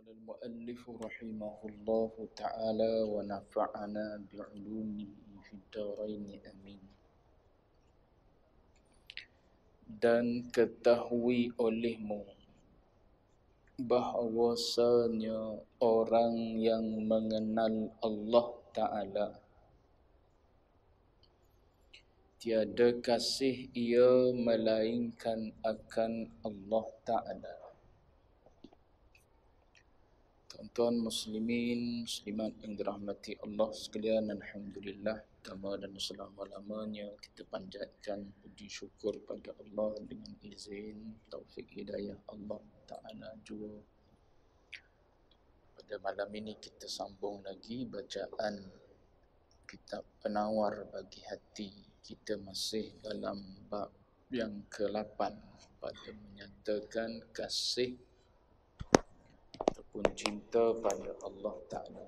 قال المؤلف رحمه الله تعالى ونفعنا بعلومه في الدارين امين dan ketahui olehmu bahwasanya orang yang mengenal Allah Ta'ala Tiada kasih ia melainkan akan Allah Ta'ala Tuan-tuan muslimin, muslimat yang dirahmati Allah sekalian Alhamdulillah Pertama dan selama-lamanya kita panjatkan puji syukur pada Allah Dengan izin, taufik hidayah Allah Ta'ala jua. Pada malam ini kita sambung lagi bacaan Kitab penawar bagi hati Kita masih dalam bab yang ke-8 Pada menyatakan kasih pun cinta pada Allah Ta'ala.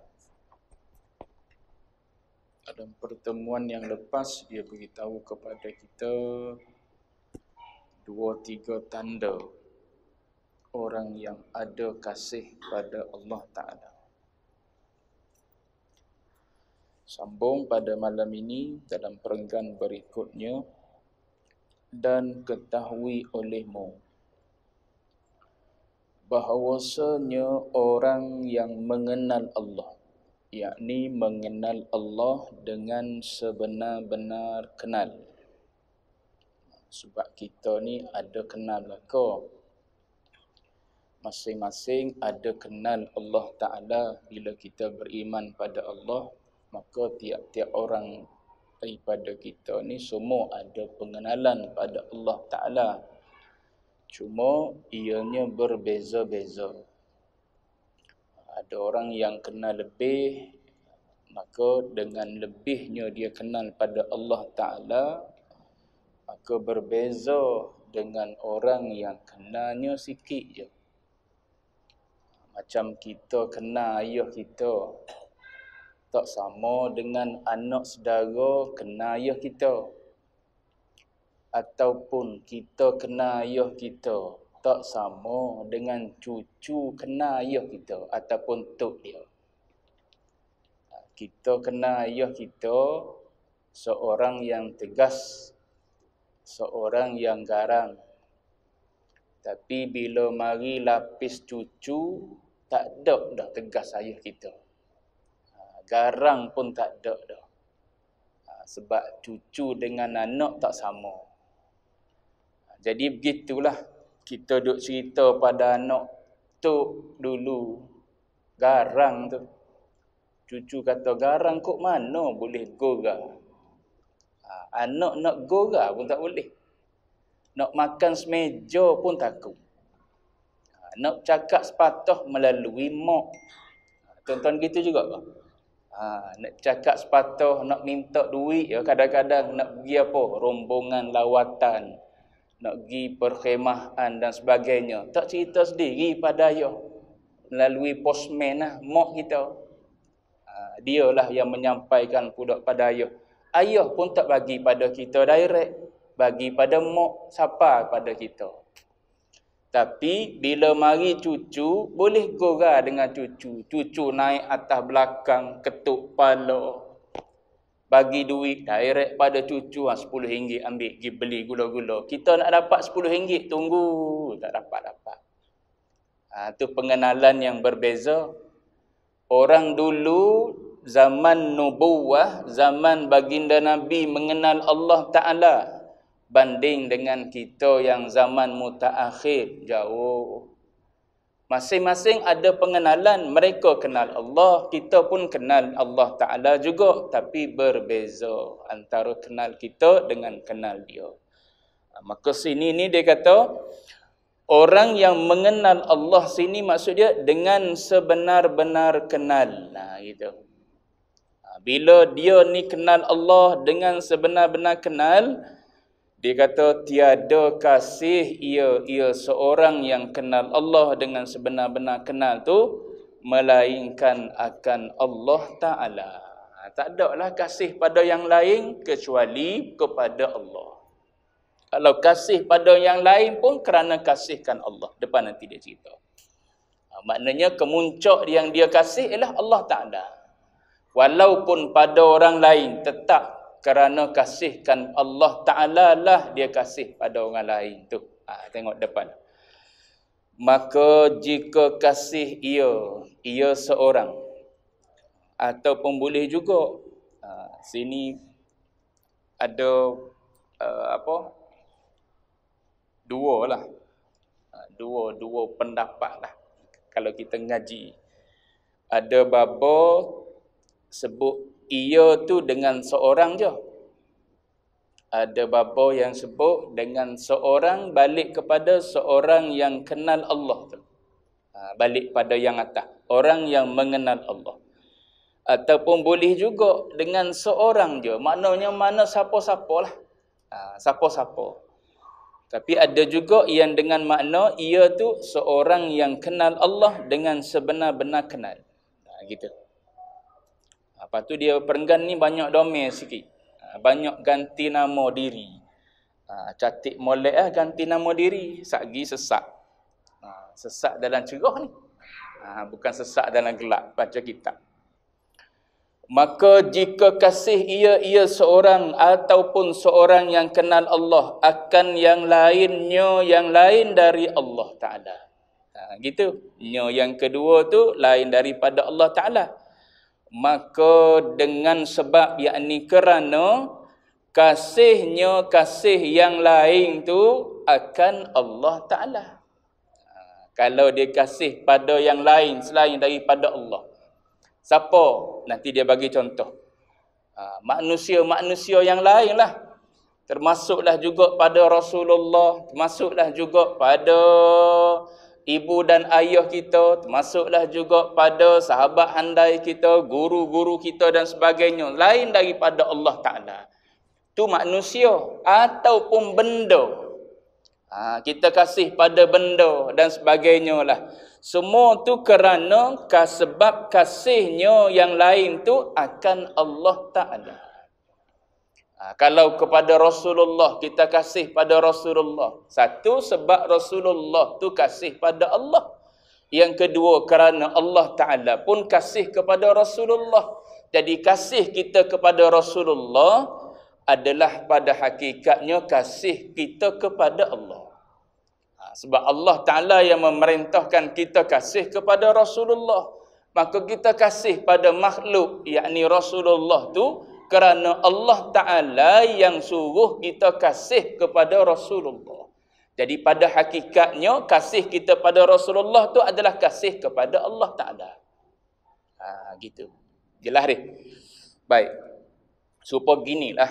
Dalam pertemuan yang lepas, dia beritahu kepada kita dua tiga tanda orang yang ada kasih pada Allah Ta'ala. Sambung pada malam ini dalam perenggan berikutnya dan ketahui olehmu bahawasanya orang yang mengenal Allah yakni mengenal Allah dengan sebenar-benar kenal sebab kita ni ada kenal ke masing-masing ada kenal Allah Ta'ala bila kita beriman pada Allah maka tiap-tiap orang daripada kita ni semua ada pengenalan pada Allah Ta'ala Cuma ianya berbeza-beza. Ada orang yang kenal lebih, maka dengan lebihnya dia kenal pada Allah Ta'ala, maka berbeza dengan orang yang kenalnya sikit je. Macam kita kenal ayah kita, tak sama dengan anak saudara kenal ayah kita ataupun kita kena ayah kita tak sama dengan cucu kena ayah kita ataupun tok dia. Kita kena ayah kita seorang yang tegas, seorang yang garang. Tapi bila mari lapis cucu, tak ada dah tegas ayah kita. Ha, garang pun tak ada dah. Ha, sebab cucu dengan anak tak sama. Jadi begitulah kita duk cerita pada anak tu dulu garang tu. Cucu kata garang kok mana boleh gora. Ha, anak nak gora pun tak boleh. Nak makan semeja pun takut. Ha, nak cakap sepatah melalui mok. Ha, Tonton gitu juga ke? Ha, nak cakap sepatah, nak minta duit, ya, kadang-kadang ya, nak pergi apa? Rombongan lawatan nak pergi perkhemahan dan sebagainya. Tak cerita sendiri pada dia. Melalui postman lah, mak kita. Ha, dia lah yang menyampaikan budak pada ayah. Ayah pun tak bagi pada kita direct. Bagi pada mak, siapa pada kita. Tapi, bila mari cucu, boleh gora dengan cucu. Cucu naik atas belakang, ketuk palok bagi duit direct pada cucu ah 10 ringgit ambil pergi beli gula-gula. Kita nak dapat 10 ringgit tunggu tak dapat dapat. Ah tu pengenalan yang berbeza. Orang dulu zaman nubuwah, zaman baginda Nabi mengenal Allah Taala banding dengan kita yang zaman mutaakhir jauh. Masing-masing ada pengenalan, mereka kenal Allah, kita pun kenal Allah Ta'ala juga. Tapi berbeza antara kenal kita dengan kenal dia. Ha, maka sini ni dia kata, orang yang mengenal Allah sini maksud dia dengan sebenar-benar kenal. Nah, ha, gitu. Ha, bila dia ni kenal Allah dengan sebenar-benar kenal, kenal. Dia kata tiada kasih ia ia seorang yang kenal Allah dengan sebenar-benar kenal tu melainkan akan Allah Taala. Ha, tak ada lah kasih pada yang lain kecuali kepada Allah. Kalau kasih pada yang lain pun kerana kasihkan Allah. Depan nanti dia cerita. Ha, maknanya kemuncak yang dia kasih ialah Allah Ta'ala. Walaupun pada orang lain tetap kerana kasihkan Allah Ta'ala lah dia kasih pada orang lain. Tu, ha, tengok depan. Maka jika kasih ia, ia seorang. Ataupun boleh juga. Ha, sini ada uh, apa? Dua lah. Ha, dua, dua pendapat lah. Kalau kita ngaji. Ada babo sebut ia tu dengan seorang je. Ada bapa yang sebut dengan seorang balik kepada seorang yang kenal Allah tu. Ha, balik pada yang atas. Orang yang mengenal Allah. Ataupun boleh juga dengan seorang je. Maknanya mana siapa-siapa lah. Ha, siapa-siapa. Tapi ada juga yang dengan makna ia tu seorang yang kenal Allah dengan sebenar-benar kenal. Ha, gitu. Lepas tu dia perenggan ni banyak domain sikit. Ha, banyak ganti nama diri. Ha, Catik molek lah ganti nama diri. Sagi sesak. Ha, sesak dalam cerah ni. Bukan sesak dalam gelap. Baca kitab. Maka jika kasih ia, ia seorang ataupun seorang yang kenal Allah akan yang lainnya yang lain dari Allah Ta'ala. Ha, gitu. Nyo yang kedua tu lain daripada Allah Ta'ala maka dengan sebab yakni kerana kasihnya kasih yang lain tu akan Allah Taala ha, kalau dia kasih pada yang lain selain daripada Allah siapa nanti dia bagi contoh ha, manusia-manusia yang lain lah, termasuklah juga pada Rasulullah termasuklah juga pada ibu dan ayah kita, termasuklah juga pada sahabat handai kita, guru-guru kita dan sebagainya. Lain daripada Allah Ta'ala. Itu manusia ataupun benda. Ha, kita kasih pada benda dan sebagainya lah. Semua tu kerana sebab kasihnya yang lain tu akan Allah Ta'ala. Ha, kalau kepada Rasulullah, kita kasih pada Rasulullah. Satu, sebab Rasulullah tu kasih pada Allah. Yang kedua, kerana Allah Ta'ala pun kasih kepada Rasulullah. Jadi, kasih kita kepada Rasulullah adalah pada hakikatnya kasih kita kepada Allah. Ha, sebab Allah Ta'ala yang memerintahkan kita kasih kepada Rasulullah. Maka kita kasih pada makhluk, yakni Rasulullah tu, kerana Allah Ta'ala yang suruh kita kasih kepada Rasulullah. Jadi pada hakikatnya, kasih kita pada Rasulullah tu adalah kasih kepada Allah Ta'ala. Ha, gitu. Jelas ni. Baik. Supo ginilah.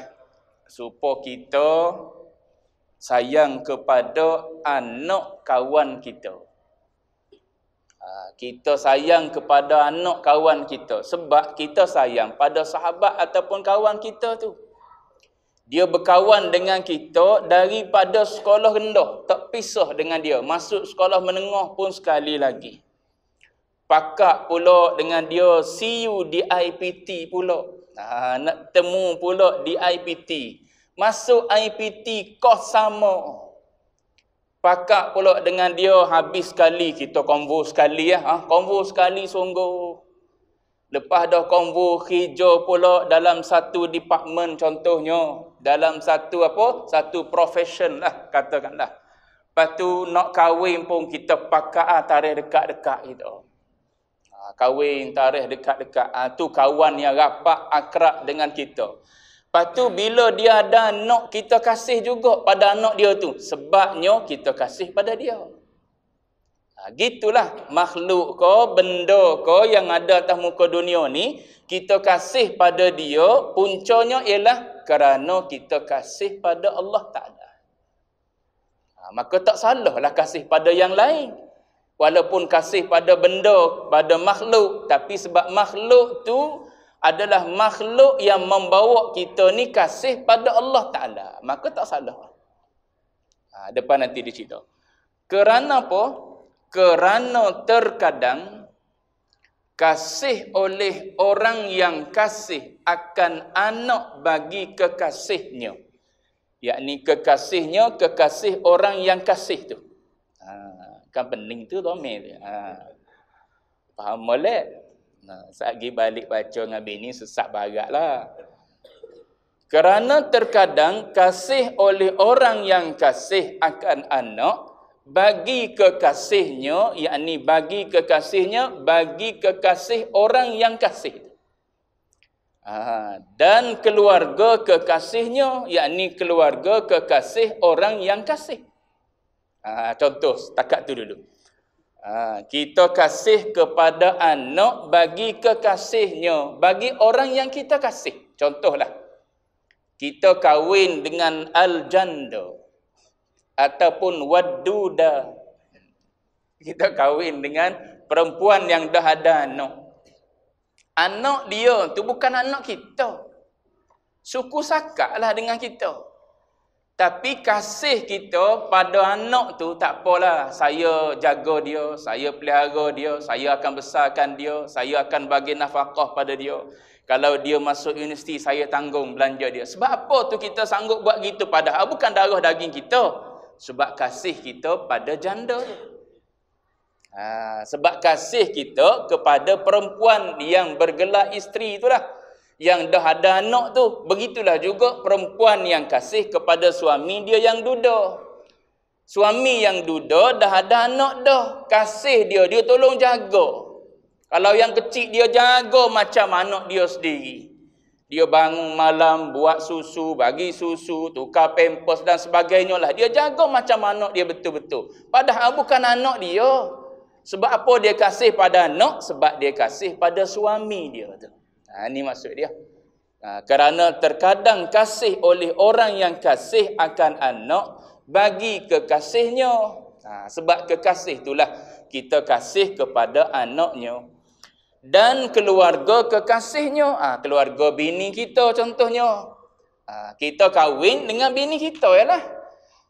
Supo kita sayang kepada anak kawan kita kita sayang kepada anak kawan kita sebab kita sayang pada sahabat ataupun kawan kita tu. Dia berkawan dengan kita daripada sekolah rendah, tak pisah dengan dia. Masuk sekolah menengah pun sekali lagi. Pakak pula dengan dia, siu di IPT pula. Ha, nak temu pula di IPT. Masuk IPT, kos sama. Pakak pula dengan dia habis sekali kita konvo sekali ya. Ha, konvo sekali sungguh. Lepas dah konvo hijau pula dalam satu department contohnya. Dalam satu apa? Satu profession lah katakanlah. Lepas tu nak kahwin pun kita pakak lah tarikh dekat-dekat gitu. Ha, kahwin tarikh dekat-dekat. Ha, tu kawan yang rapat akrab dengan Kita. Lepas tu bila dia ada anak kita kasih juga pada anak dia tu. Sebabnya kita kasih pada dia. Ha, gitulah makhluk ko, benda ko yang ada atas muka dunia ni. Kita kasih pada dia puncanya ialah kerana kita kasih pada Allah Ta'ala. Ha, maka tak lah kasih pada yang lain. Walaupun kasih pada benda, pada makhluk. Tapi sebab makhluk tu adalah makhluk yang membawa kita ni kasih pada Allah Ta'ala. Maka tak salah. Ha, depan nanti dia cerita. Kerana apa? Kerana terkadang kasih oleh orang yang kasih akan anak bagi kekasihnya. Yakni kekasihnya, kekasih orang yang kasih tu. Ha, kan pening tu, Tommy. Ha, faham boleh? Nah, ha, saat pergi balik baca dengan bini, sesak barat lah. Kerana terkadang kasih oleh orang yang kasih akan anak, bagi kekasihnya, yakni bagi kekasihnya, bagi kekasih orang yang kasih. Ha, dan keluarga kekasihnya, yakni keluarga kekasih orang yang kasih. Ha, contoh, setakat tu dulu. Ha, kita kasih kepada anak bagi kekasihnya. Bagi orang yang kita kasih. Contohlah. Kita kahwin dengan Al-Janda. Ataupun Wadduda. Kita kahwin dengan perempuan yang dah ada anak. Anak dia tu bukan anak kita. Suku sakat lah dengan Kita. Tapi kasih kita pada anak tu tak apalah. Saya jaga dia, saya pelihara dia, saya akan besarkan dia, saya akan bagi nafkah pada dia. Kalau dia masuk universiti, saya tanggung belanja dia. Sebab apa tu kita sanggup buat gitu pada? padahal bukan darah daging kita. Sebab kasih kita pada janda tu. Ah, sebab kasih kita kepada perempuan yang bergelar isteri itulah. lah yang dah ada anak tu. Begitulah juga perempuan yang kasih kepada suami dia yang duda. Suami yang duda dah ada anak dah. Kasih dia, dia tolong jaga. Kalau yang kecil dia jaga macam anak dia sendiri. Dia bangun malam, buat susu, bagi susu, tukar pempos dan sebagainya lah. Dia jaga macam anak dia betul-betul. Padahal bukan anak dia. Sebab apa dia kasih pada anak? Sebab dia kasih pada suami dia tu. Ha, ini maksud dia. Ha, kerana terkadang kasih oleh orang yang kasih akan anak bagi kekasihnya. Ha, sebab kekasih itulah kita kasih kepada anaknya. Dan keluarga kekasihnya. Ha, keluarga bini kita contohnya. Ha, kita kahwin dengan bini kita. Yalah.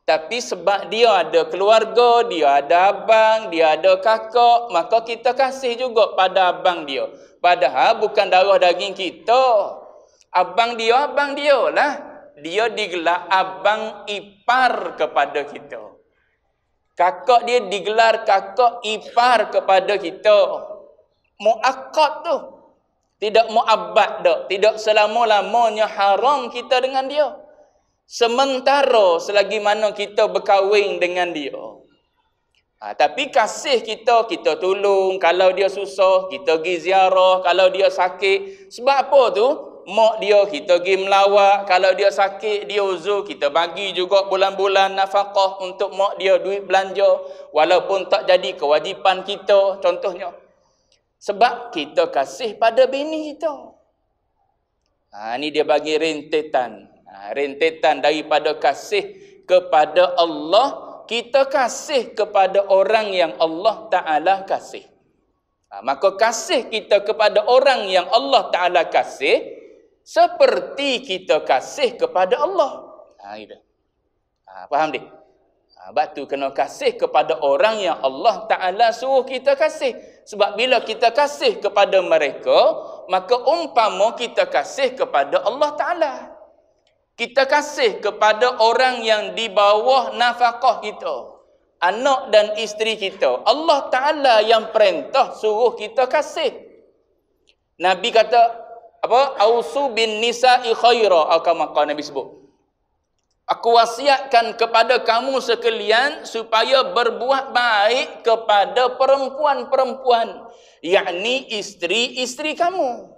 Tapi sebab dia ada keluarga, dia ada abang, dia ada kakak. Maka kita kasih juga pada abang dia. Padahal bukan darah daging kita. Abang dia, abang dia lah. Dia digelar abang ipar kepada kita. Kakak dia digelar kakak ipar kepada kita. Mu'akad tu. Tidak mu'abad tak. Tidak selama-lamanya haram kita dengan dia. Sementara selagi mana kita berkahwin dengan dia. Ha, tapi kasih kita, kita tolong. Kalau dia susah, kita pergi ziarah. Kalau dia sakit. Sebab apa tu? Mak dia, kita pergi melawak. Kalau dia sakit, dia uzur. Kita bagi juga bulan-bulan nafkah untuk mak dia duit belanja. Walaupun tak jadi kewajipan kita. Contohnya. Sebab kita kasih pada bini kita. Ha, ini dia bagi rentetan. Ha, rentetan daripada kasih kepada Allah kita kasih kepada orang yang Allah Ta'ala kasih. Ha, maka kasih kita kepada orang yang Allah Ta'ala kasih, seperti kita kasih kepada Allah. Ha, gitu. ha, faham tak? Ha, sebab tu kena kasih kepada orang yang Allah Ta'ala suruh kita kasih. Sebab bila kita kasih kepada mereka, maka umpama kita kasih kepada Allah Ta'ala kita kasih kepada orang yang di bawah nafkah kita anak dan isteri kita Allah taala yang perintah suruh kita kasih nabi kata apa ausu bin nisa'i khaira akamaqa nabi sebut aku wasiatkan kepada kamu sekalian supaya berbuat baik kepada perempuan-perempuan yakni isteri-isteri kamu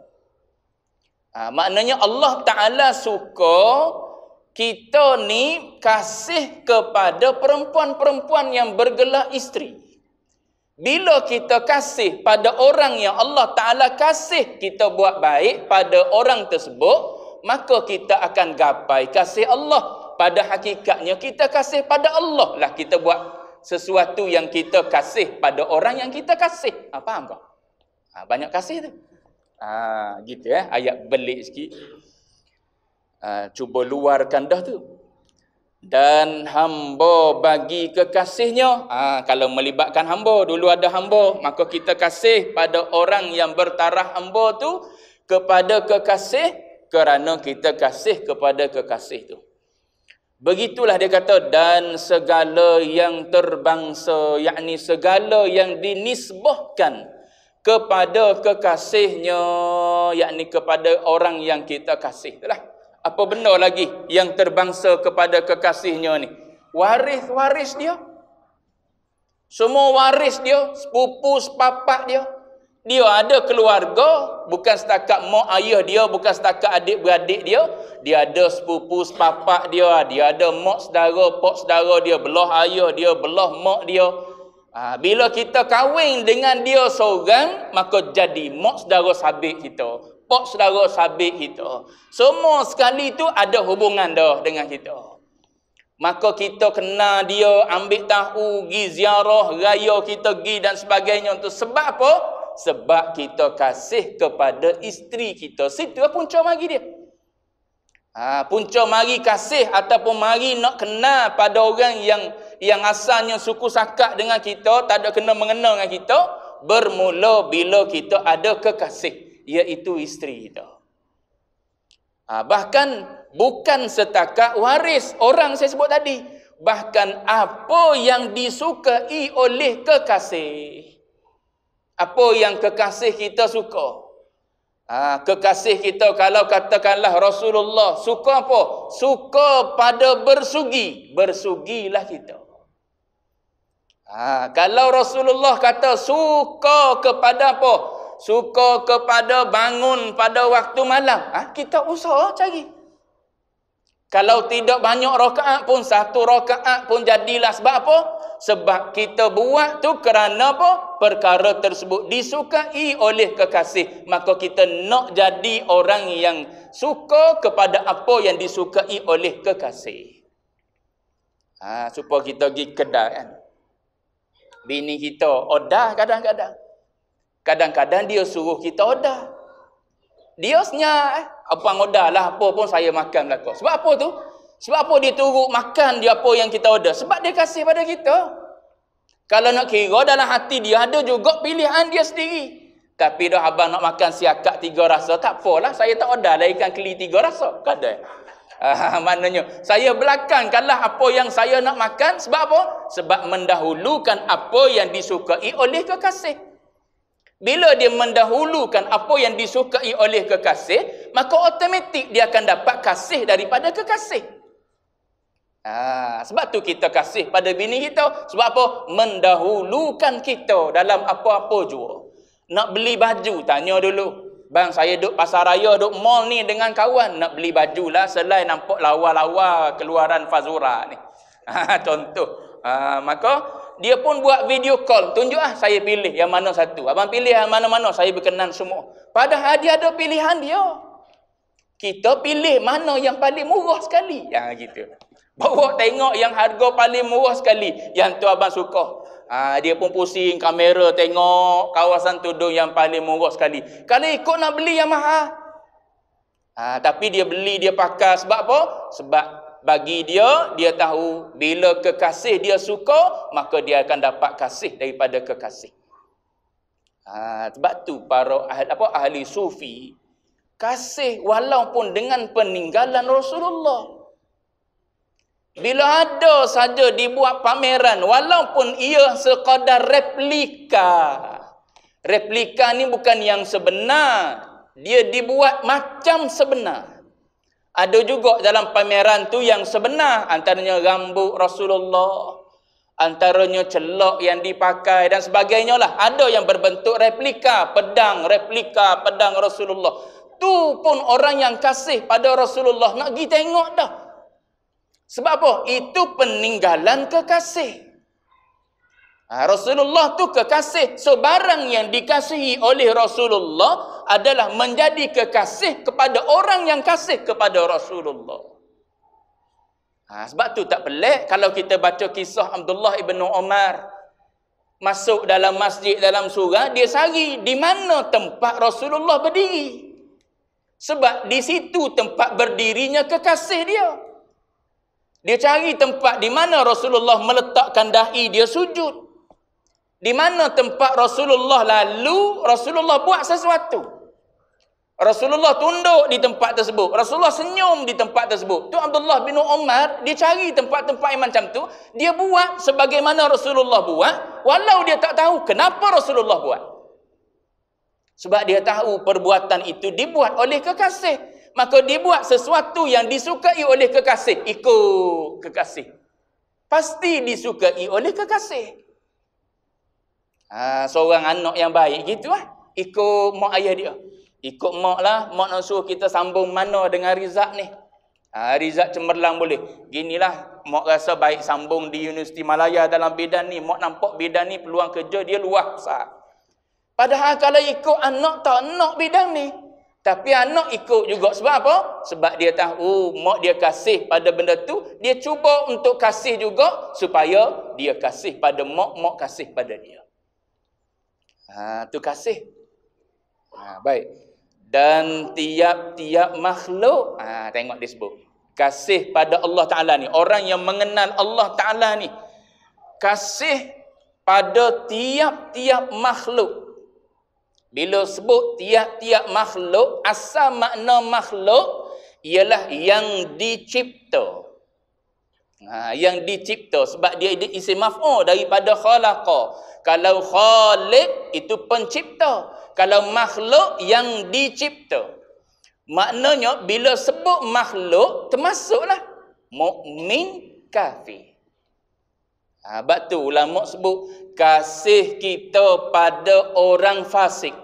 Ha, maknanya Allah Ta'ala suka kita ni kasih kepada perempuan-perempuan yang bergelar isteri. Bila kita kasih pada orang yang Allah Ta'ala kasih kita buat baik pada orang tersebut, maka kita akan gapai kasih Allah. Pada hakikatnya kita kasih pada Allah lah kita buat sesuatu yang kita kasih pada orang yang kita kasih. Ha, faham tak? Ha, banyak kasih tu. Ha, gitu ya, ayat belik sikit. Ha, cuba luarkan dah tu. Dan hamba bagi kekasihnya. Ha, kalau melibatkan hamba, dulu ada hamba. Maka kita kasih pada orang yang bertarah hamba tu kepada kekasih kerana kita kasih kepada kekasih tu. Begitulah dia kata, dan segala yang terbangsa, yakni segala yang dinisbahkan kepada kekasihnya yakni kepada orang yang kita kasih itulah apa benda lagi yang terbangsa kepada kekasihnya ni waris-waris dia semua waris dia sepupu sepapak dia dia ada keluarga bukan setakat mak ayah dia bukan setakat adik beradik dia dia ada sepupu sepapak dia dia ada mak saudara pak saudara dia belah ayah dia belah mak dia Ha, bila kita kahwin dengan dia seorang, maka jadi mak saudara sabit kita. Pak saudara sabit kita. Semua sekali itu ada hubungan dah dengan kita. Maka kita kena dia, ambil tahu, pergi ziarah, raya kita pergi dan sebagainya. Itu sebab apa? Sebab kita kasih kepada isteri kita. Situ punca bagi dia. Ha, punca mari kasih ataupun mari nak kena pada orang yang yang asalnya suku sakat dengan kita, tak ada kena mengena dengan kita, bermula bila kita ada kekasih, iaitu isteri kita. Ha, bahkan bukan setakat waris orang saya sebut tadi. Bahkan apa yang disukai oleh kekasih. Apa yang kekasih kita suka. Ha, kekasih kita kalau katakanlah Rasulullah suka apa? Suka pada bersugi. Bersugilah kita. Ha, kalau Rasulullah kata suka kepada apa? Suka kepada bangun pada waktu malam. Ha, kita usaha cari. Kalau tidak banyak rokaat pun, satu rokaat pun jadilah. Sebab apa? Sebab kita buat tu kerana apa? Perkara tersebut disukai oleh kekasih. Maka kita nak jadi orang yang suka kepada apa yang disukai oleh kekasih. Ha, supaya kita pergi kedai kan. Bini kita odah kadang-kadang. Kadang-kadang dia suruh kita odah. Dia senyap. Eh? Apa yang odah lah. Apa pun saya makan lah kau. Sebab apa tu? Sebab apa dia turut makan dia apa yang kita order? Sebab dia kasih pada kita. Kalau nak kira dalam hati dia ada juga pilihan dia sendiri. Tapi dah abang nak makan siakak tiga rasa, tak apalah. Saya tak order lah ikan keli tiga rasa. Kadai. Uh, ah, maknanya, saya belakangkanlah apa yang saya nak makan. Sebab apa? Sebab mendahulukan apa yang disukai oleh kekasih. Bila dia mendahulukan apa yang disukai oleh kekasih, maka otomatik dia akan dapat kasih daripada kekasih. Ha, sebab tu kita kasih pada bini kita. Sebab apa? Mendahulukan kita dalam apa-apa jua. Nak beli baju, tanya dulu. Bang, saya duduk pasar raya, duduk mall ni dengan kawan. Nak beli baju lah selain nampak lawa-lawa keluaran Fazura ni. Ha, contoh. Ha, maka, dia pun buat video call. Tunjuk lah, saya pilih yang mana satu. Abang pilih yang mana-mana, saya berkenan semua. Padahal dia ada pilihan dia. Kita pilih mana yang paling murah sekali. Ya, gitu. Bawa tengok yang harga paling murah sekali. Yang tu abang suka. Ha, dia pun pusing kamera tengok kawasan tudung yang paling murah sekali. Kalau ikut nak beli yang mahal. Ha, tapi dia beli, dia pakai. Sebab apa? Sebab bagi dia, dia tahu bila kekasih dia suka, maka dia akan dapat kasih daripada kekasih. Ha, sebab tu para ahli, apa, ahli sufi, kasih walaupun dengan peninggalan Rasulullah. Bila ada saja dibuat pameran walaupun ia sekadar replika. Replika ni bukan yang sebenar. Dia dibuat macam sebenar. Ada juga dalam pameran tu yang sebenar antaranya rambut Rasulullah, antaranya celok yang dipakai dan sebagainya lah. Ada yang berbentuk replika, pedang replika pedang Rasulullah. Tu pun orang yang kasih pada Rasulullah nak pergi tengok dah. Sebab apa? Itu peninggalan kekasih. Ah, Rasulullah tu kekasih. So, barang yang dikasihi oleh Rasulullah adalah menjadi kekasih kepada orang yang kasih kepada Rasulullah. Ha, sebab tu tak pelik kalau kita baca kisah Abdullah ibn Omar masuk dalam masjid dalam surah dia sari di mana tempat Rasulullah berdiri sebab di situ tempat berdirinya kekasih dia dia cari tempat di mana Rasulullah meletakkan dahi dia sujud. Di mana tempat Rasulullah lalu, Rasulullah buat sesuatu. Rasulullah tunduk di tempat tersebut. Rasulullah senyum di tempat tersebut. Tu Abdullah bin Umar, dia cari tempat-tempat yang macam tu. Dia buat sebagaimana Rasulullah buat. Walau dia tak tahu kenapa Rasulullah buat. Sebab dia tahu perbuatan itu dibuat oleh kekasih maka dia buat sesuatu yang disukai oleh kekasih ikut kekasih pasti disukai oleh kekasih ha, seorang anak yang baik gitu lah ikut mak ayah dia ikut mak lah mak nak suruh kita sambung mana dengan rizab ni ha, rizab cemerlang boleh ginilah mak rasa baik sambung di universiti malaya dalam bidan ni mak nampak bidan ni peluang kerja dia luas padahal kalau ikut anak tak nak bidang ni tapi anak ikut juga. Sebab apa? Sebab dia tahu mak dia kasih pada benda tu. Dia cuba untuk kasih juga. Supaya dia kasih pada mak. Mak kasih pada dia. Ha, tu kasih. Ha, baik. Dan tiap-tiap makhluk. Ha, tengok dia sebut. Kasih pada Allah Ta'ala ni. Orang yang mengenal Allah Ta'ala ni. Kasih pada tiap-tiap makhluk. Bila sebut tiap-tiap makhluk, asal makna makhluk ialah yang dicipta. Ha, yang dicipta sebab dia isi maf'ul daripada khalaqa. Kalau khalik itu pencipta. Kalau makhluk yang dicipta. Maknanya bila sebut makhluk termasuklah mukmin kafir. Ha, sebab tu ulama sebut kasih kita pada orang fasik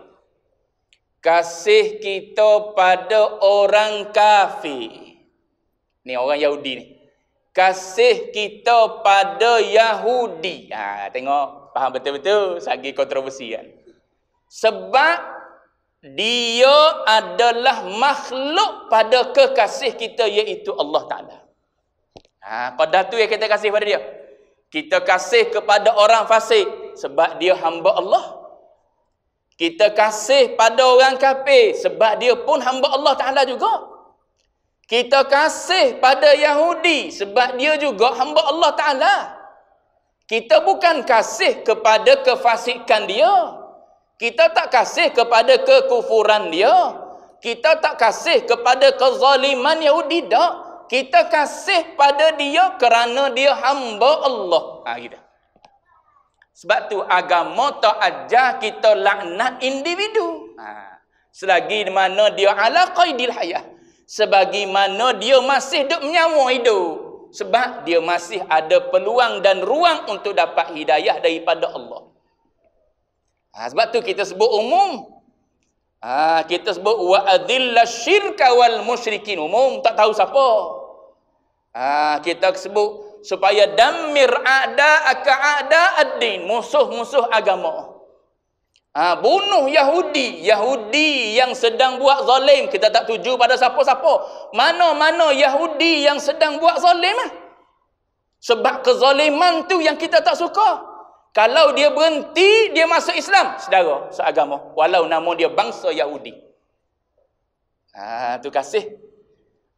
kasih kita pada orang kafir. Ni orang Yahudi ni. Kasih kita pada Yahudi. Ha, tengok, faham betul-betul sagi kontroversi kan. Sebab dia adalah makhluk pada kekasih kita iaitu Allah Ta'ala. Ha, pada tu yang kita kasih pada dia. Kita kasih kepada orang fasik sebab dia hamba Allah. Kita kasih pada orang kafir sebab dia pun hamba Allah Ta'ala juga. Kita kasih pada Yahudi sebab dia juga hamba Allah Ta'ala. Kita bukan kasih kepada kefasikan dia. Kita tak kasih kepada kekufuran dia. Kita tak kasih kepada kezaliman Yahudi dah. Kita kasih pada dia kerana dia hamba Allah. Ha, gitu. Sebab tu agama tak ajar kita laknat individu. Ha. Selagi mana dia ala qaidil hayah. Sebagi mana dia masih duduk menyawa hidup. Sebab dia masih ada peluang dan ruang untuk dapat hidayah daripada Allah. Ha. sebab tu kita sebut umum. Ha. kita sebut wa adhillah syirka wal musyrikin umum. Tak tahu siapa. Ha. kita sebut supaya damir ada akada ada adin musuh-musuh agama ha, bunuh Yahudi Yahudi yang sedang buat zalim kita tak tuju pada siapa-siapa mana-mana Yahudi yang sedang buat zalim ha? sebab kezaliman tu yang kita tak suka kalau dia berhenti dia masuk Islam saudara seagama walau nama dia bangsa Yahudi ha, tu kasih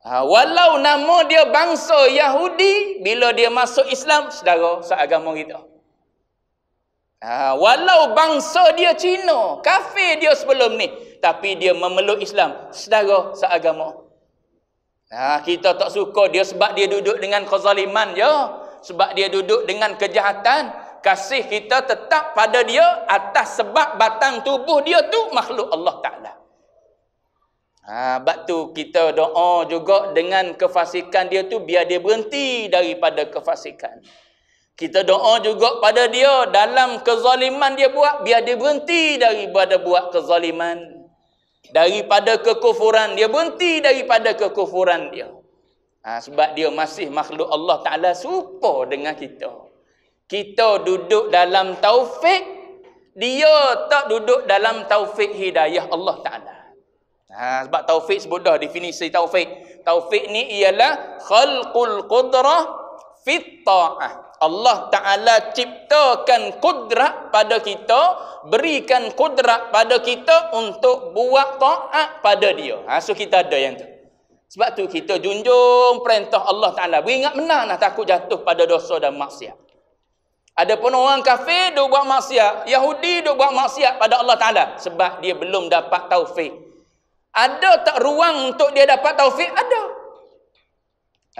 Ha, walau nama dia bangsa Yahudi, bila dia masuk Islam, saudara, seagama kita. Ha, walau bangsa dia Cina, kafir dia sebelum ni, tapi dia memeluk Islam, saudara, seagama. Ha, kita tak suka dia sebab dia duduk dengan kezaliman je. Sebab dia duduk dengan kejahatan. Kasih kita tetap pada dia atas sebab batang tubuh dia tu makhluk Allah Ta'ala. Ha, bak tu kita doa juga dengan kefasikan dia tu biar dia berhenti daripada kefasikan. Kita doa juga pada dia dalam kezaliman dia buat biar dia berhenti daripada buat kezaliman. Daripada kekufuran dia berhenti daripada kekufuran dia. Ha, sebab dia masih makhluk Allah Ta'ala serupa dengan kita. Kita duduk dalam taufik, dia tak duduk dalam taufik hidayah Allah Ta'ala. Ha, sebab taufik sebut dah definisi taufik. Taufik ni ialah khalqul qudrah fit ta'ah. Allah Ta'ala ciptakan kudrah pada kita, berikan kudrah pada kita untuk buat ta'at pada dia. Ha, so kita ada yang tu. Sebab tu kita junjung perintah Allah Ta'ala. Ingat menang lah takut jatuh pada dosa dan maksiat. Ada pun orang kafir dia buat maksiat. Yahudi dia buat maksiat pada Allah Ta'ala. Sebab dia belum dapat taufik. Ada tak ruang untuk dia dapat taufik? Ada.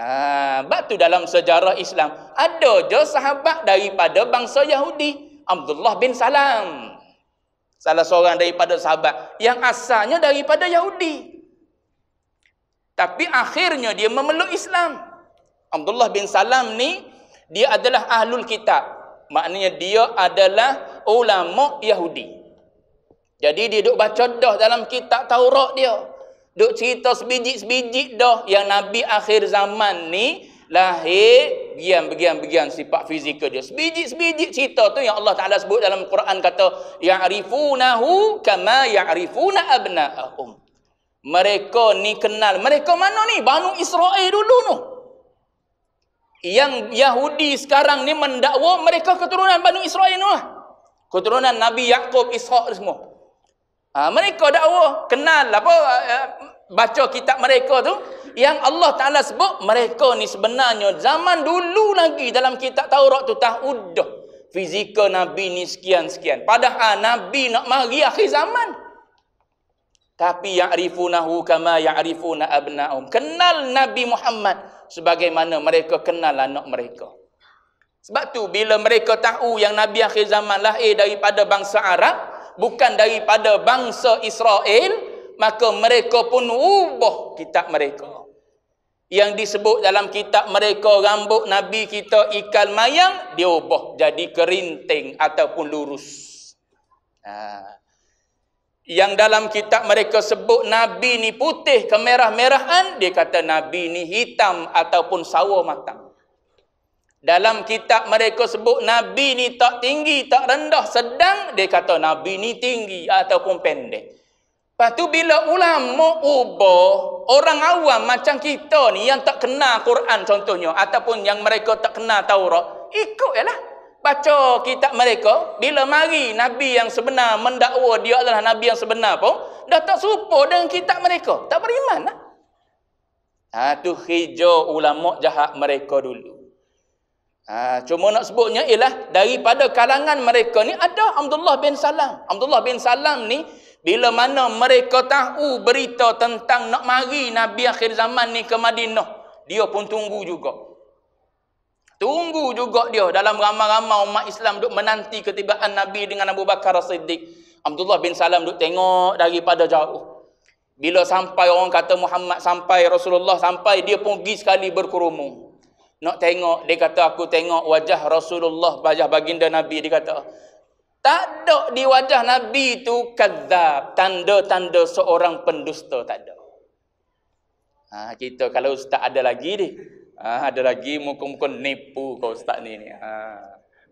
Ah, ha, batu dalam sejarah Islam ada je sahabat daripada bangsa Yahudi, Abdullah bin Salam. Salah seorang daripada sahabat yang asalnya daripada Yahudi. Tapi akhirnya dia memeluk Islam. Abdullah bin Salam ni dia adalah ahlul kitab. Maknanya dia adalah ulama Yahudi. Jadi dia duk baca dah dalam kitab Taurat dia. Duk cerita sebiji-sebiji dah yang Nabi akhir zaman ni lahir begian-begian-begian sifat fizikal dia. Sebiji-sebiji cerita tu yang Allah Ta'ala sebut dalam Quran kata Ya'rifunahu kama ya'rifuna abna'ahum. Mereka ni kenal. Mereka mana ni? Banu Israel dulu tu. Yang Yahudi sekarang ni mendakwa mereka keturunan Banu Israel tu lah. Keturunan Nabi Yaakob, Ishaq semua. Ha, mereka dakwah kenal apa ha, ha, baca kitab mereka tu yang Allah Taala sebut mereka ni sebenarnya zaman dulu lagi dalam kitab Taurat tu tahudah fizikal nabi ni sekian sekian padahal nabi nak mari akhir zaman tapi yang arifunahu kama yang arifuna abnaum kenal nabi Muhammad sebagaimana mereka kenal anak mereka sebab tu bila mereka tahu yang nabi akhir zaman lahir daripada bangsa Arab bukan daripada bangsa Israel, maka mereka pun ubah kitab mereka. Yang disebut dalam kitab mereka rambut Nabi kita ikal mayang, diubah jadi kerinting ataupun lurus. Ha. Yang dalam kitab mereka sebut Nabi ni putih kemerah-merahan, dia kata Nabi ni hitam ataupun sawo matang. Dalam kitab mereka sebut Nabi ni tak tinggi, tak rendah. Sedang dia kata Nabi ni tinggi ataupun pendek. Lepas tu bila ulama ubah, orang awam macam kita ni yang tak kenal Quran contohnya. Ataupun yang mereka tak kenal Taurat. Ikut lah. Baca kitab mereka. Bila mari Nabi yang sebenar mendakwa dia adalah Nabi yang sebenar pun. Dah tak serupa dengan kitab mereka. Tak beriman lah. Itu ha, hijau ulama jahat mereka dulu. Ha, cuma nak sebutnya ialah daripada kalangan mereka ni ada Abdullah bin Salam. Abdullah bin Salam ni bila mana mereka tahu berita tentang nak mari Nabi akhir zaman ni ke Madinah, dia pun tunggu juga. Tunggu juga dia dalam ramai-ramai umat Islam duk menanti ketibaan Nabi dengan Abu Bakar Siddiq. Abdullah bin Salam duk tengok daripada jauh. Bila sampai orang kata Muhammad sampai Rasulullah sampai dia pun pergi sekali berkerumun nak tengok dia kata aku tengok wajah Rasulullah wajah baginda Nabi dia kata tak ada di wajah Nabi tu kadzab tanda-tanda seorang pendusta tak ada ha, kita kalau ustaz ada lagi ni ha, ada lagi muka-muka nipu kau ustaz ni ni ha.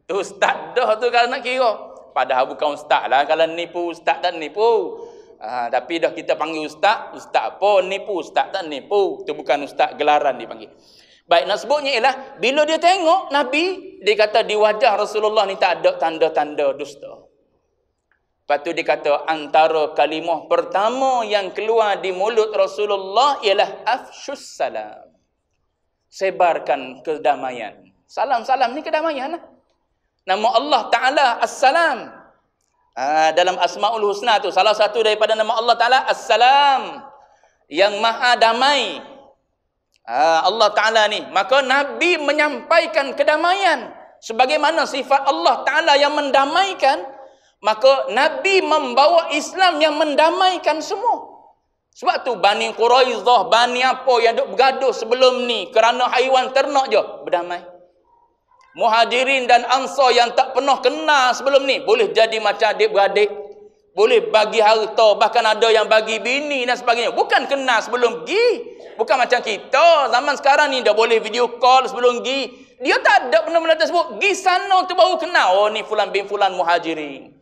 tu ustaz dah tu kalau nak kira padahal bukan ustaz lah kalau nipu ustaz tak nipu ha, tapi dah kita panggil ustaz ustaz pun nipu ustaz tak nipu tu bukan ustaz gelaran dipanggil panggil Baik nak sebutnya ialah bila dia tengok Nabi, dia kata di wajah Rasulullah ni tak ada tanda-tanda dusta. Lepas tu dia kata antara kalimah pertama yang keluar di mulut Rasulullah ialah afshus salam. Sebarkan kedamaian. Salam-salam ni kedamaian lah. Nama Allah Ta'ala Assalam. Aa, ah, dalam Asma'ul Husna tu salah satu daripada nama Allah Ta'ala Assalam. Yang maha damai. Ah, Allah Ta'ala ni. Maka Nabi menyampaikan kedamaian. Sebagaimana sifat Allah Ta'ala yang mendamaikan. Maka Nabi membawa Islam yang mendamaikan semua. Sebab tu Bani Quraizah, Bani apa yang duk bergaduh sebelum ni. Kerana haiwan ternak je. Berdamai. Muhajirin dan Ansar yang tak pernah kenal sebelum ni. Boleh jadi macam adik-beradik. Boleh bagi harta, bahkan ada yang bagi bini dan sebagainya. Bukan kenal sebelum pergi. Bukan macam kita. Zaman sekarang ni dah boleh video call sebelum pergi. Dia tak ada benda-benda tersebut. Gi sana tu baru kenal. Oh ni fulan bin fulan muhajirin.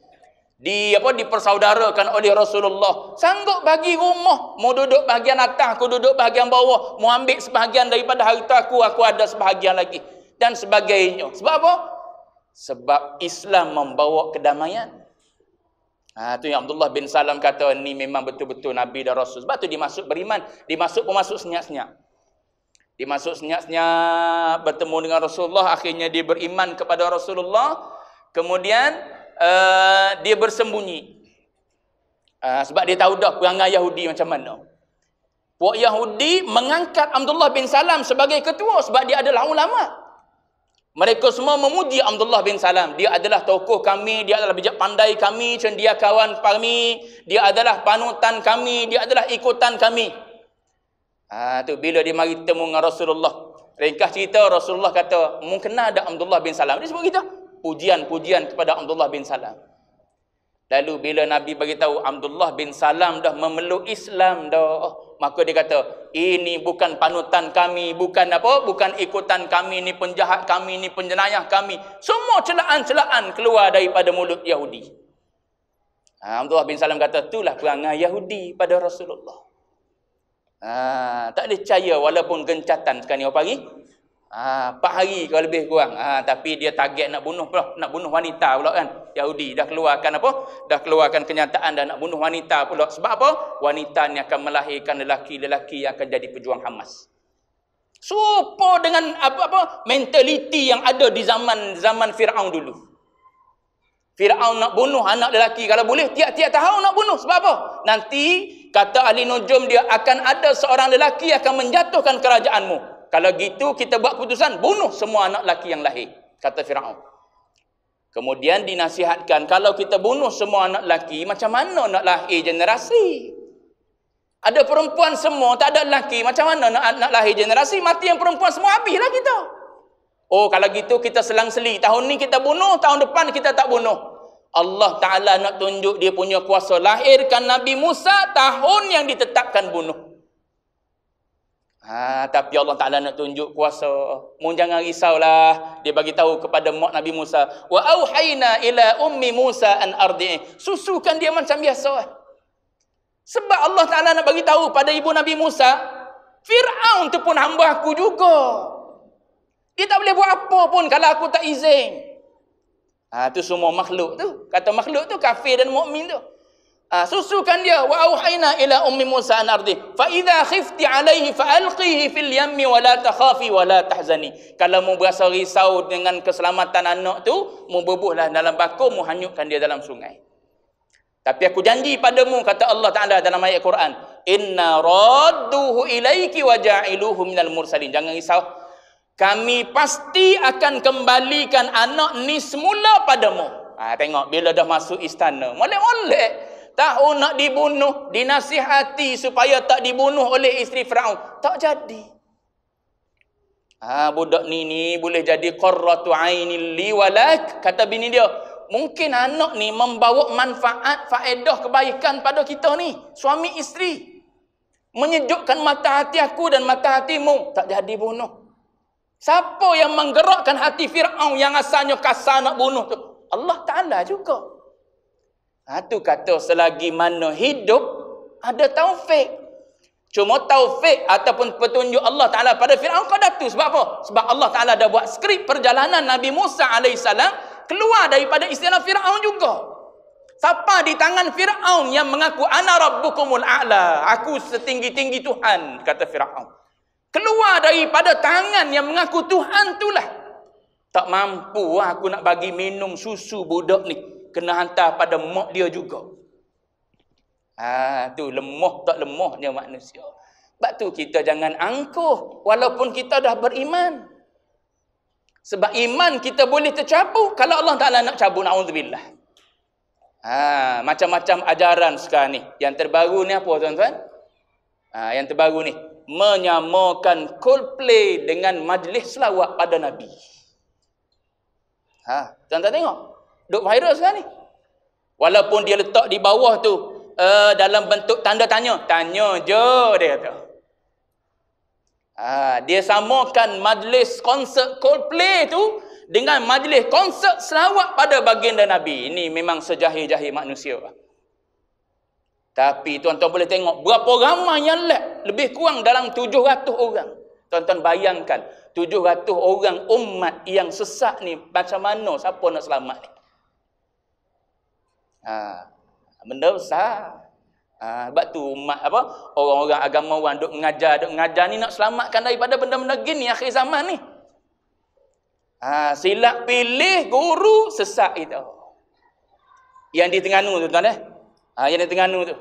Di apa dipersaudarakan oleh Rasulullah. Sanggup bagi rumah, mau duduk bahagian atas, aku duduk bahagian bawah, mau ambil sebahagian daripada harta aku, aku ada sebahagian lagi dan sebagainya. Sebab apa? Sebab Islam membawa kedamaian. Ha, tu yang Abdullah bin Salam kata, ni memang betul-betul Nabi dan Rasul. Sebab tu dimasuk beriman. Dimasuk pun masuk senyap-senyap. Dimasuk senyap-senyap, bertemu dengan Rasulullah. Akhirnya dia beriman kepada Rasulullah. Kemudian, uh, dia bersembunyi. Uh, sebab dia tahu dah perangai Yahudi macam mana. Puak Yahudi mengangkat Abdullah bin Salam sebagai ketua. Sebab dia adalah ulama'. Mereka semua memuji Abdullah bin Salam. Dia adalah tokoh kami, dia adalah bijak pandai kami, cendia kawan kami, dia adalah panutan kami, dia adalah ikutan kami. Ah tu bila dia mari temu dengan Rasulullah. Ringkas cerita Rasulullah kata, "Mungkin ada Abdullah bin Salam." Dia sebut kita pujian-pujian kepada Abdullah bin Salam. Lalu bila Nabi bagi tahu Abdullah bin Salam dah memeluk Islam dah. Oh, maka dia kata ini bukan panutan kami bukan apa bukan ikutan kami ini penjahat kami ini penjenayah kami semua celaan-celaan keluar daripada mulut Yahudi Alhamdulillah bin Salam kata itulah perangai Yahudi pada Rasulullah ha, tak ada caya walaupun gencatan sekarang ni pagi Ah, empat hari kalau lebih kurang. Ha, tapi dia target nak bunuh pula. Nak bunuh wanita pula kan. Yahudi dah keluarkan apa? Dah keluarkan kenyataan dah nak bunuh wanita pula. Sebab apa? Wanita ni akan melahirkan lelaki-lelaki yang akan jadi pejuang Hamas. Supo dengan apa-apa mentaliti yang ada di zaman-zaman Fir'aun dulu. Fir'aun nak bunuh anak lelaki. Kalau boleh, tiap-tiap tahun nak bunuh. Sebab apa? Nanti, kata Ali Nujum dia, akan ada seorang lelaki akan menjatuhkan kerajaanmu kalau gitu kita buat keputusan bunuh semua anak laki yang lahir kata Firaun kemudian dinasihatkan kalau kita bunuh semua anak laki macam mana nak lahir generasi ada perempuan semua tak ada laki macam mana nak, nak lahir generasi mati yang perempuan semua habislah kita oh kalau gitu kita selang-seli tahun ni kita bunuh tahun depan kita tak bunuh Allah Ta'ala nak tunjuk dia punya kuasa lahirkan Nabi Musa tahun yang ditetapkan bunuh Ha, tapi Allah Taala nak tunjuk kuasa. Mun jangan risaulah. Dia bagi tahu kepada mak Nabi Musa, "Wa auhayna ila ummi Musa an ardi'i." Susukan dia macam biasa. Eh. Sebab Allah Taala nak bagi tahu pada ibu Nabi Musa, Firaun tu pun hamba aku juga. Dia tak boleh buat apa pun kalau aku tak izin. Ha, tu semua makhluk tu. Kata makhluk tu kafir dan mukmin tu. Ah susukan dia wa auhayna ila ummi Musa an ardi fa idza khifti alayhi fa alqihi fil yammi wa la takhafi wa la tahzani kalau mu berasa risau dengan keselamatan anak tu mu bebuhlah dalam bakul mu hanyutkan dia dalam sungai tapi aku janji padamu kata Allah Taala dalam ayat Quran inna radduhu ilayki wa ja'iluhu minal mursalin jangan risau kami pasti akan kembalikan anak ni semula padamu ha, tengok bila dah masuk istana molek-molek tahu nak dibunuh, dinasihati supaya tak dibunuh oleh isteri Firaun. Tak jadi. Ah budak ni ni boleh jadi qurratu ainil li walak kata bini dia. Mungkin anak ni membawa manfaat, faedah kebaikan pada kita ni, suami isteri. Menyejukkan mata hati aku dan mata hatimu. Tak jadi bunuh. Siapa yang menggerakkan hati Fir'aun yang asalnya kasar nak bunuh tu? Allah Ta'ala juga. Ha, tu kata selagi mana hidup, ada taufik. Cuma taufik ataupun petunjuk Allah Ta'ala pada Fir'aun kau dah tu. Sebab apa? Sebab Allah Ta'ala dah buat skrip perjalanan Nabi Musa AS keluar daripada istana Fir'aun juga. Siapa di tangan Fir'aun yang mengaku Ana Rabbukumul A'la. Aku setinggi-tinggi Tuhan, kata Fir'aun. Keluar daripada tangan yang mengaku Tuhan itulah. Tak mampu aku nak bagi minum susu budak ni kena hantar pada mak dia juga. Ah tu lemah tak lemahnya manusia. Sebab tu kita jangan angkuh walaupun kita dah beriman. Sebab iman kita boleh tercabut. kalau Allah Taala nak cabut, naudzubillah. Ah macam-macam ajaran sekarang ni. Yang terbaru ni apa tuan-tuan? Ah yang terbaru ni menyamakan Coldplay dengan majlis selawat pada Nabi. Ha, tuan-tuan tengok. Duk viral sekarang ni. Walaupun dia letak di bawah tu uh, dalam bentuk tanda tanya. Tanya je dia kata. Ha, dia samakan majlis konsert Coldplay tu dengan majlis konsert selawat pada baginda Nabi. Ini memang sejahir-jahir manusia. Tapi tuan-tuan boleh tengok berapa ramai yang lep. Lebih kurang dalam 700 orang. Tuan-tuan bayangkan 700 orang umat yang sesak ni macam mana siapa nak selamat ni. Ha. Benda besar. Ha. Sebab tu umat apa? Orang-orang agama orang duk mengajar, duk mengajar ni nak selamatkan daripada benda-benda gini akhir zaman ni. Ha. silap pilih guru sesat itu. Yang di Terengganu tu tuan eh. Ha. yang di Terengganu tu.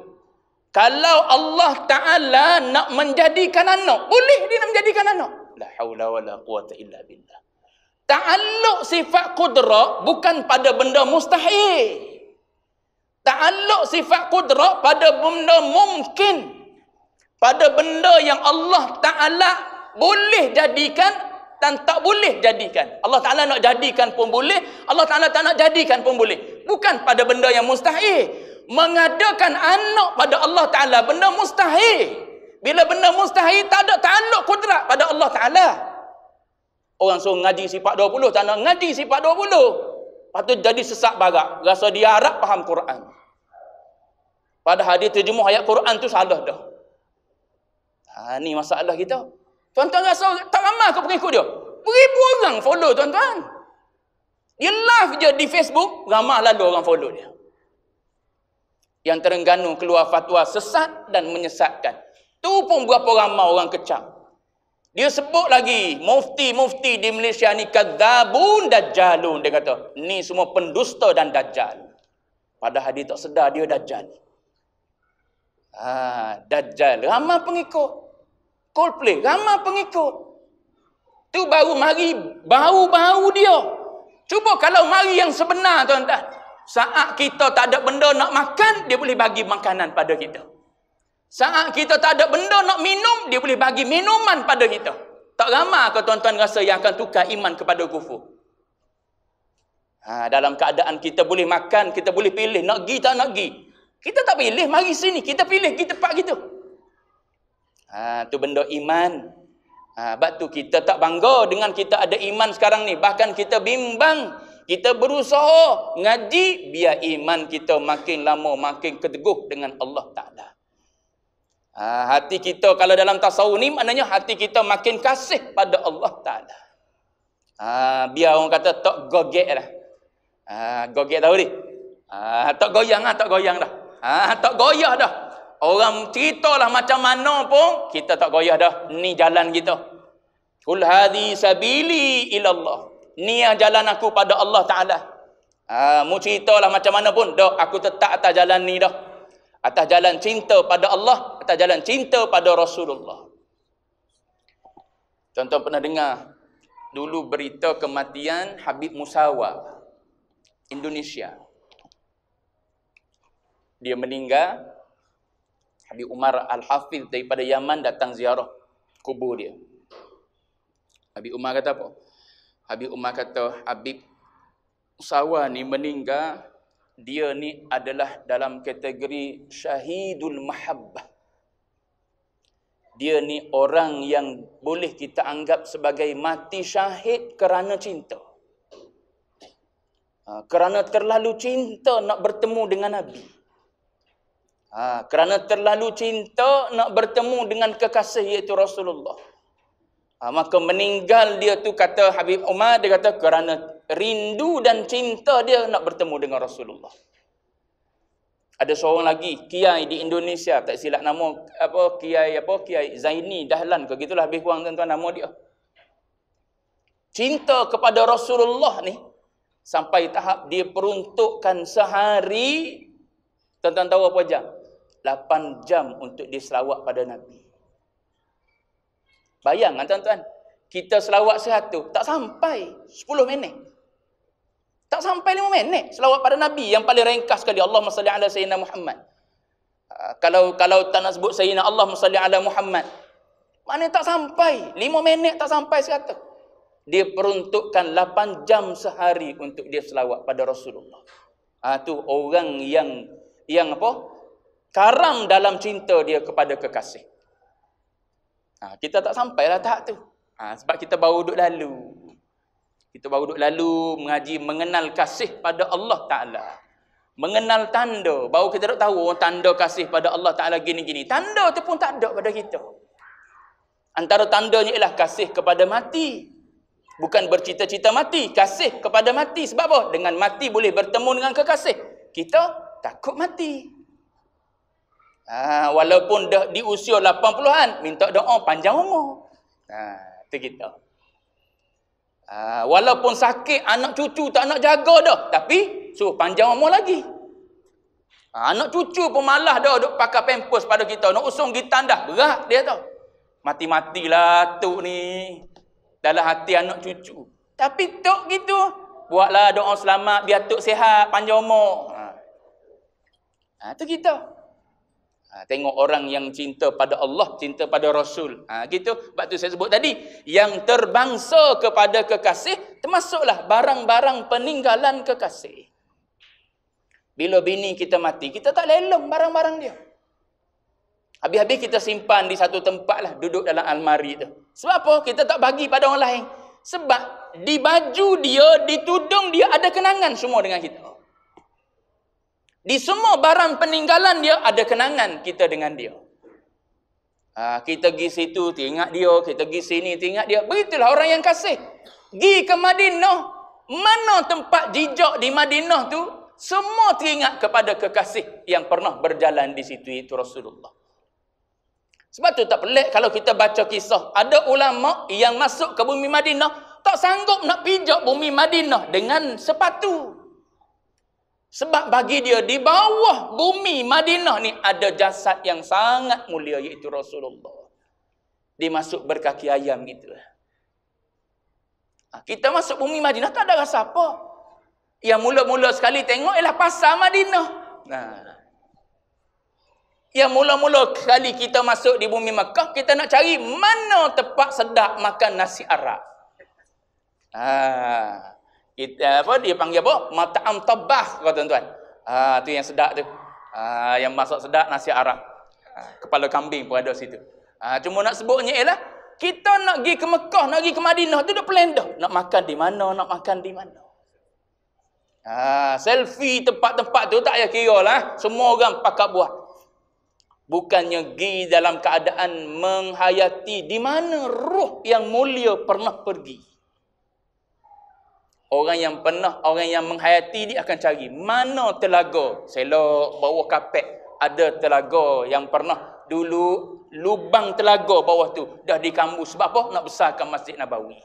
Kalau Allah Taala nak menjadikan anak, boleh dia nak menjadikan anak. La haula wala quwata illa billah. Ta'alluq sifat qudrah bukan pada benda mustahil. Ta'aluk sifat kudrat pada benda mungkin. Pada benda yang Allah Ta'ala boleh jadikan dan tak boleh jadikan. Allah Ta'ala nak jadikan pun boleh. Allah Ta'ala tak nak jadikan pun boleh. Bukan pada benda yang mustahil. Mengadakan anak pada Allah Ta'ala benda mustahil. Bila benda mustahil tak ada ta'aluk kudrat pada Allah Ta'ala. Orang suruh ngaji sifat 20, tak nak ngaji sifat 20. Patut jadi sesak barak. Rasa dia harap faham Quran. Padahal dia terjemuh ayat Quran tu salah dah. Ha, ni masalah kita. Tuan-tuan rasa tak ramai kau pengikut dia. Beribu orang follow tuan-tuan. Dia live je di Facebook. Ramai lalu orang follow dia. Yang terengganu keluar fatwa sesat dan menyesatkan. Tu pun berapa ramai orang kecam. Dia sebut lagi, mufti-mufti di Malaysia ni kagabun dajjalun. Dia kata, ni semua pendusta dan dajjal. Padahal dia tak sedar dia dajjal. Ha, dajjal, ramah pengikut. Coldplay, ramah pengikut. Tu baru mari, bau-bau dia. Cuba kalau mari yang sebenar, tuan-tuan. Saat kita tak ada benda nak makan, dia boleh bagi makanan pada kita. Saat kita tak ada benda nak minum, dia boleh bagi minuman pada kita. Tak ramah ke tuan-tuan rasa yang akan tukar iman kepada kufur? Ha, dalam keadaan kita boleh makan, kita boleh pilih nak pergi tak nak pergi. Kita tak pilih, mari sini. Kita pilih, kita tempat kita. Ha, tu benda iman. Ha, sebab tu kita tak bangga dengan kita ada iman sekarang ni. Bahkan kita bimbang. Kita berusaha ngaji biar iman kita makin lama makin keteguh dengan Allah Ta'ala. Ha, hati kita kalau dalam tasawuf ni maknanya hati kita makin kasih pada Allah Ta'ala. Ha, biar orang kata tak gogek lah. Ha, gogek tahu ni? Ha, tak goyang lah, tak goyang dah. Ha, tak goyah dah. Orang lah macam mana pun kita tak goyah dah. Ni jalan kita. Kul hadhi sabili ilallah. Ni yang jalan aku pada Allah Ta'ala. Ha, mu lah macam mana pun. Dah, aku tetap atas jalan ni dah atas jalan cinta pada Allah, atas jalan cinta pada Rasulullah. Contoh pernah dengar dulu berita kematian Habib Musawa, Indonesia. Dia meninggal, Habib Umar Al-Hafiz daripada Yaman datang ziarah kubur dia. Habib Umar kata apa? Habib Umar kata, Habib Musawa ni meninggal dia ni adalah dalam kategori syahidul mahabbah. Dia ni orang yang boleh kita anggap sebagai mati syahid kerana cinta. Ha, kerana terlalu cinta nak bertemu dengan Nabi. Ha, kerana terlalu cinta nak bertemu dengan kekasih iaitu Rasulullah. Ha, maka meninggal dia tu kata Habib Umar dia kata kerana rindu dan cinta dia nak bertemu dengan Rasulullah. Ada seorang lagi kiai di Indonesia tak silap nama apa kiai apa kiai Zaini Dahlan ke gitulah lebih kurang tuan-tuan nama dia. Cinta kepada Rasulullah ni sampai tahap dia peruntukkan sehari tuan-tuan tahu apa jam? 8 jam untuk dia pada Nabi. Bayangkan tuan-tuan. Kita selawat sehatu. Tak sampai 10 minit. Tak sampai 5 minit. Selawat pada Nabi yang paling ringkas sekali. Allah salli ala Sayyidina Muhammad. Ah, kalau kalau tak nak sebut Sayyidina Allah salli ala Muhammad. Mana tak sampai. 5 minit tak sampai sehatu. Dia peruntukkan 8 jam sehari untuk dia selawat pada Rasulullah. Itu ah, uh, orang yang yang apa? Karam dalam cinta dia kepada kekasih. Ha, kita tak sampai lah tahap tu. Ha, sebab kita baru duduk lalu. Kita baru duduk lalu mengaji mengenal kasih pada Allah Ta'ala. Mengenal tanda. Baru kita duduk tahu oh, tanda kasih pada Allah Ta'ala gini-gini. Tanda tu pun tak ada pada kita. Antara tandanya ialah kasih kepada mati. Bukan bercita-cita mati. Kasih kepada mati. Sebab apa? Dengan mati boleh bertemu dengan kekasih. Kita takut Mati. Ha, walaupun dah di usia 80-an, minta doa panjang umur. Ha, itu kita. Ha, walaupun sakit, anak cucu tak nak jaga dah. Tapi, suruh panjang umur lagi. Ha, anak cucu pun malah dah duk pakai pampers pada kita. Nak usung kita dah. Berat dia tau. Mati-matilah tu ni. Dalam hati anak cucu. Tapi tu gitu, buatlah doa selamat biar tu sihat panjang umur. Ha. Ha, itu Kita. Ha, tengok orang yang cinta pada Allah, cinta pada Rasul. Ha, gitu. Sebab tu saya sebut tadi. Yang terbangsa kepada kekasih, termasuklah barang-barang peninggalan kekasih. Bila bini kita mati, kita tak lelong barang-barang dia. Habis-habis kita simpan di satu tempat lah, duduk dalam almari tu. Sebab apa? Kita tak bagi pada orang lain. Sebab di baju dia, di tudung dia ada kenangan semua dengan kita. Di semua barang peninggalan dia ada kenangan kita dengan dia. Ha, kita pergi situ, tingat dia. Kita pergi sini, tingat dia. Begitulah orang yang kasih. Gi ke Madinah. Mana tempat jejak di Madinah tu? Semua teringat kepada kekasih yang pernah berjalan di situ itu Rasulullah. Sebab tu tak pelik kalau kita baca kisah. Ada ulama yang masuk ke bumi Madinah. Tak sanggup nak pijak bumi Madinah dengan sepatu. Sebab bagi dia di bawah bumi Madinah ni ada jasad yang sangat mulia iaitu Rasulullah. Dia masuk berkaki ayam gitu. Lah. Ha, kita masuk bumi Madinah tak ada rasa apa. Yang mula-mula sekali tengok ialah pasar Madinah. Nah. Ha. Yang mula-mula sekali kita masuk di bumi Mekah, kita nak cari mana tempat sedap makan nasi Arab. Ah. Ha kita eh, apa dia panggil apa mataam tabah kata tuan-tuan ah tu yang sedap tu ah yang masak sedap nasi arab ah, kepala kambing pun ada situ ah cuma nak sebutnya ialah kita nak pergi ke Mekah nak pergi ke Madinah tu dah plan dah nak makan di mana nak makan di mana ah selfie tempat-tempat tu tak payah kiralah semua orang pakat buat bukannya pergi dalam keadaan menghayati di mana roh yang mulia pernah pergi Orang yang pernah, orang yang menghayati dia akan cari mana telaga. Selok bawah kapet ada telaga yang pernah dulu lubang telaga bawah tu dah dikambus sebab apa nak besarkan Masjid Nabawi.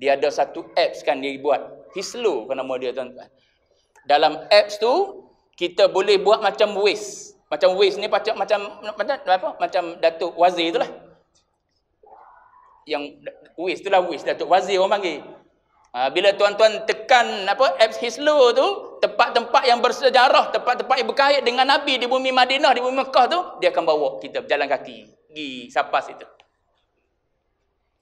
Dia ada satu apps kan dia buat. Hislo kan nama dia tuan-tuan. Dalam apps tu kita boleh buat macam waste. Macam waste ni macam macam apa? Macam Datuk Wazir itulah. Yang waste itulah waste Datuk Wazir orang panggil. Ha, bila tuan-tuan tekan apa Abs Hislo tu, tempat-tempat yang bersejarah, tempat-tempat yang berkait dengan Nabi di bumi Madinah, di bumi Mekah tu, dia akan bawa kita berjalan kaki pergi sapas itu.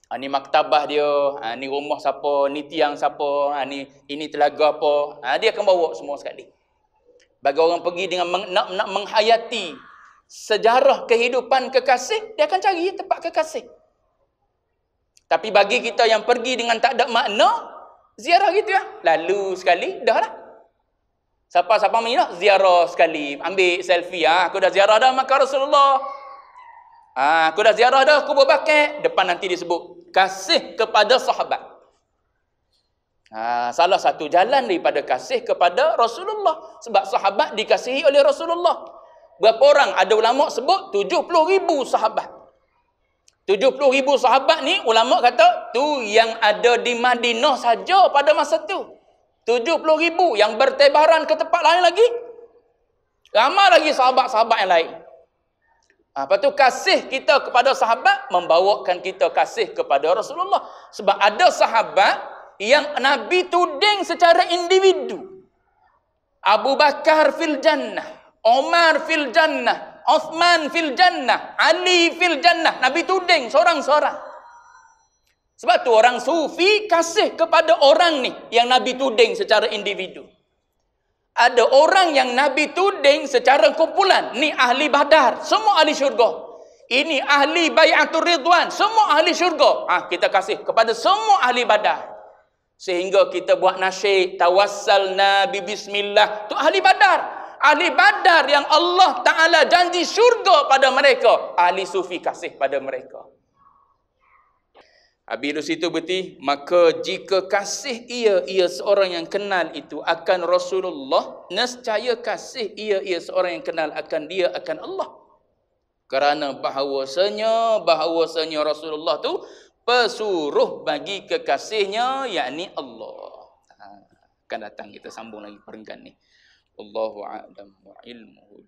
Ha, ni maktabah dia, ha, ni rumah siapa, ni tiang siapa, ha, ni ini telaga apa. Ha, dia akan bawa semua sekali. Bagi orang pergi dengan meng, nak, nak menghayati sejarah kehidupan kekasih, dia akan cari tempat kekasih. Tapi bagi kita yang pergi dengan tak ada makna, Ziarah gitu ya. Lalu sekali, dah lah. Siapa-siapa mana lah, nak? Ziarah sekali. Ambil selfie. Ha? Aku dah ziarah dah makam Rasulullah. Ha, aku dah ziarah dah kubur bakat. Depan nanti disebut. Kasih kepada sahabat. Ha, salah satu jalan daripada kasih kepada Rasulullah. Sebab sahabat dikasihi oleh Rasulullah. Berapa orang? Ada ulama sebut 70 ribu sahabat. 70 ribu sahabat ni ulama kata tu yang ada di Madinah saja pada masa tu 70 ribu yang bertebaran ke tempat lain lagi ramai lagi sahabat-sahabat yang lain ha, lepas tu kasih kita kepada sahabat membawakan kita kasih kepada Rasulullah sebab ada sahabat yang Nabi tuding secara individu Abu Bakar fil jannah Omar fil jannah Osman fil jannah, Ali fil jannah, Nabi tuding seorang-seorang. Sebab tu orang sufi kasih kepada orang ni yang Nabi tuding secara individu. Ada orang yang Nabi tuding secara kumpulan. Ni ahli badar. Semua ahli syurga. Ini ahli bayatul ridwan. Semua ahli syurga. Ha, kita kasih kepada semua ahli badar. Sehingga kita buat nasyik. Tawassal Nabi Bismillah. tu ahli badar ahli badar yang Allah Ta'ala janji syurga pada mereka. Ahli sufi kasih pada mereka. Habis itu berarti, maka jika kasih ia, ia seorang yang kenal itu akan Rasulullah, nescaya kasih ia, ia seorang yang kenal akan dia, akan Allah. Kerana bahawasanya, bahawasanya Rasulullah tu pesuruh bagi kekasihnya, yakni Allah. Ha, akan datang kita sambung lagi perenggan ni. والله أعلم وعلمه